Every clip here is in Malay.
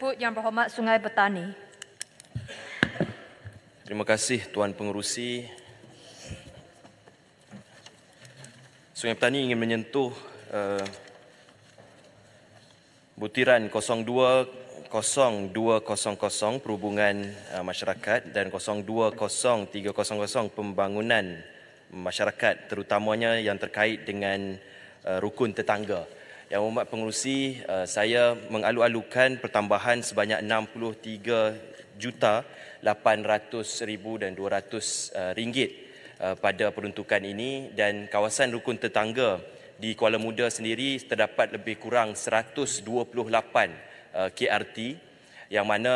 Seput yang berhormat Sungai Betani. Terima kasih Tuan Pengerusi. Sungai Betani ingin menyentuh uh, butiran 020200 Perhubungan uh, Masyarakat dan 020300 Pembangunan Masyarakat terutamanya yang terkait dengan uh, rukun tetangga. Yang Umat Pengurusi, uh, saya mengalu-alukan pertambahan sebanyak 63 juta 800 ribu dan 200 uh, ringgit uh, pada peruntukan ini dan kawasan rukun tetangga di Kuala Muda sendiri terdapat lebih kurang 128 KRT yang mana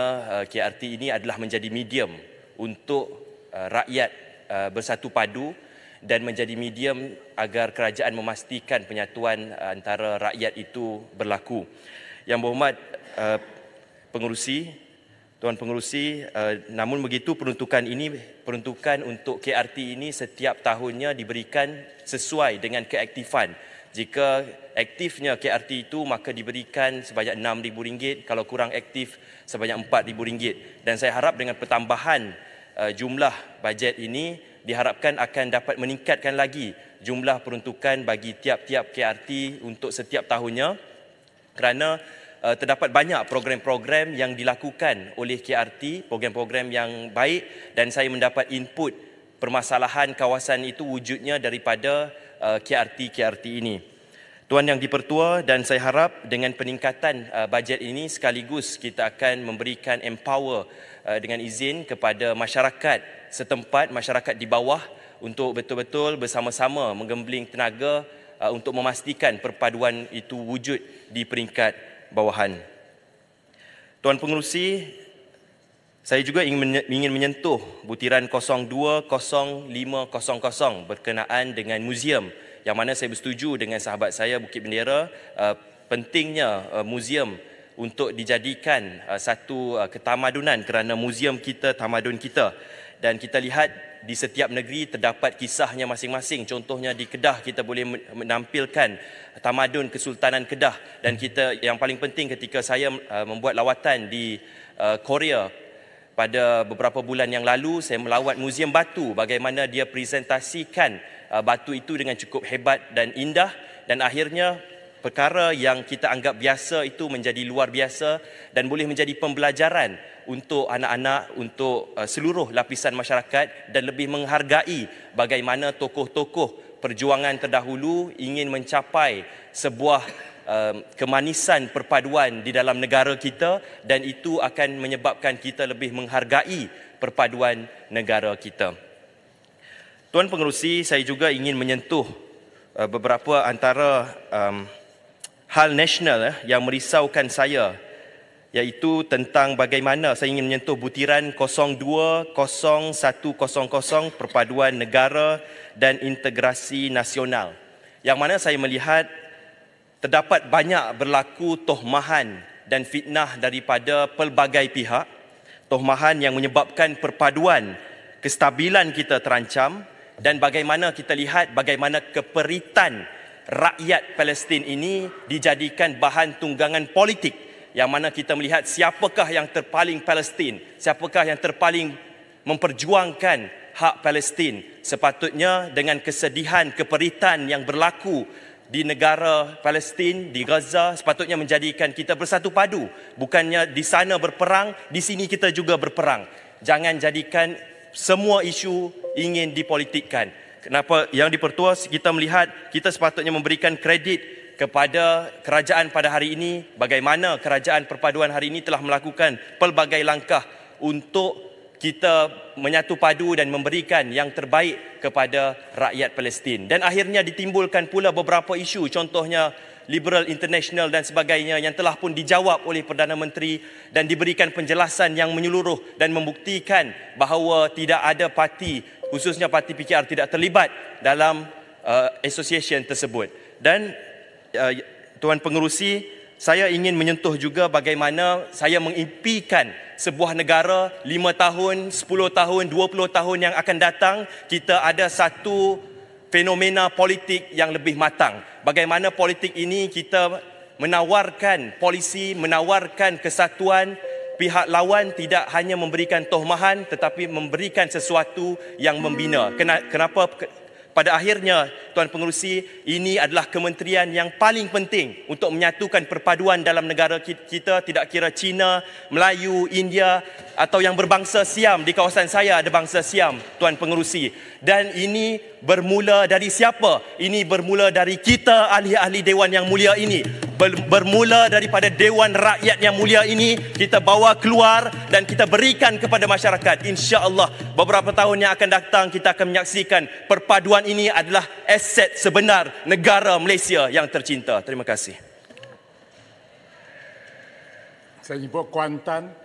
KRT ini adalah menjadi medium untuk rakyat bersatu padu dan menjadi medium agar kerajaan memastikan penyatuan eh, antara rakyat itu berlaku. Yang berhormat eh, pengerusi, Tuan Pengerusi, eh, namun begitu peruntukan ini, peruntukan untuk KRT ini setiap tahunnya diberikan sesuai dengan keaktifan. Jika aktifnya KRT itu maka diberikan sebanyak RM6,000, kalau kurang aktif sebanyak RM4,000. Dan saya harap dengan pertambahan jumlah bajet ini, diharapkan akan dapat meningkatkan lagi jumlah peruntukan bagi tiap-tiap KRT untuk setiap tahunnya kerana uh, terdapat banyak program-program yang dilakukan oleh KRT, program-program yang baik dan saya mendapat input permasalahan kawasan itu wujudnya daripada uh, eh, KRT-KRT ini. Tuan Yang Dipertua dan saya harap dengan peningkatan uh, bajet ini sekaligus kita akan memberikan empower uh, dengan izin kepada masyarakat setempat, masyarakat di bawah untuk betul-betul bersama-sama menggembling tenaga uh, untuk memastikan perpaduan itu wujud di peringkat bawahan. Tuan Pengurusi saya juga ingin menyentuh butiran 020500 berkenaan dengan muzium yang mana saya bersetuju dengan sahabat saya Bukit Bendera uh, pentingnya uh, muzium untuk dijadikan uh, satu uh, ketamadunan kerana muzium kita tamadun kita dan kita lihat di setiap negeri terdapat kisahnya masing-masing contohnya di Kedah kita boleh menampilkan tamadun kesultanan Kedah dan kita yang paling penting ketika saya membuat lawatan di Korea pada beberapa bulan yang lalu saya melawat muzium batu bagaimana dia presentasikan uh, batu itu dengan cukup hebat dan indah dan akhirnya perkara yang kita anggap biasa itu menjadi luar biasa dan boleh menjadi pembelajaran untuk anak-anak untuk uh, seluruh lapisan masyarakat dan lebih menghargai bagaimana tokoh-tokoh perjuangan terdahulu ingin mencapai sebuah Um, kemanisan perpaduan di dalam negara kita dan itu akan menyebabkan kita lebih menghargai perpaduan negara kita. Tuan Pengerusi, saya juga ingin menyentuh uh, beberapa antara um, hal nasional eh, yang merisaukan saya iaitu tentang bagaimana saya ingin menyentuh butiran 020100 perpaduan negara dan integrasi nasional yang mana saya melihat terdapat banyak berlaku tohmahan dan fitnah daripada pelbagai pihak, tohmahan yang menyebabkan perpaduan kestabilan kita terancam dan bagaimana kita lihat bagaimana keperitan rakyat Palestin ini dijadikan bahan tunggangan politik yang mana kita melihat siapakah yang terpaling Palestin, siapakah yang terpaling memperjuangkan hak Palestin sepatutnya dengan kesedihan keperitan yang berlaku di negara Palestin di Gaza sepatutnya menjadikan kita bersatu padu bukannya di sana berperang di sini kita juga berperang jangan jadikan semua isu ingin dipolitikkan kenapa yang dipertua kita melihat kita sepatutnya memberikan kredit kepada kerajaan pada hari ini bagaimana kerajaan perpaduan hari ini telah melakukan pelbagai langkah untuk kita menyatu padu dan memberikan yang terbaik kepada rakyat Palestin dan akhirnya ditimbulkan pula beberapa isu contohnya liberal international dan sebagainya yang telah pun dijawab oleh perdana menteri dan diberikan penjelasan yang menyeluruh dan membuktikan bahawa tidak ada parti khususnya parti PKR tidak terlibat dalam uh, association tersebut dan uh, tuan pengerusi saya ingin menyentuh juga bagaimana saya mengimpikan sebuah negara 5 tahun, 10 tahun, 20 tahun yang akan datang, kita ada satu fenomena politik yang lebih matang. Bagaimana politik ini kita menawarkan polisi, menawarkan kesatuan pihak lawan tidak hanya memberikan tohmahan tetapi memberikan sesuatu yang membina. Kenapa pada akhirnya tuan pengerusi ini adalah kementerian yang paling penting untuk menyatukan perpaduan dalam negara kita tidak kira China, Melayu, India atau yang berbangsa Siam di kawasan saya ada bangsa Siam tuan pengerusi dan ini bermula dari siapa ini bermula dari kita ahli-ahli dewan yang mulia ini bermula daripada Dewan Rakyat yang mulia ini kita bawa keluar dan kita berikan kepada masyarakat. Insya Allah beberapa tahun yang akan datang kita akan menyaksikan perpaduan ini adalah aset sebenar negara Malaysia yang tercinta. Terima kasih. Saya ibu Kuantan,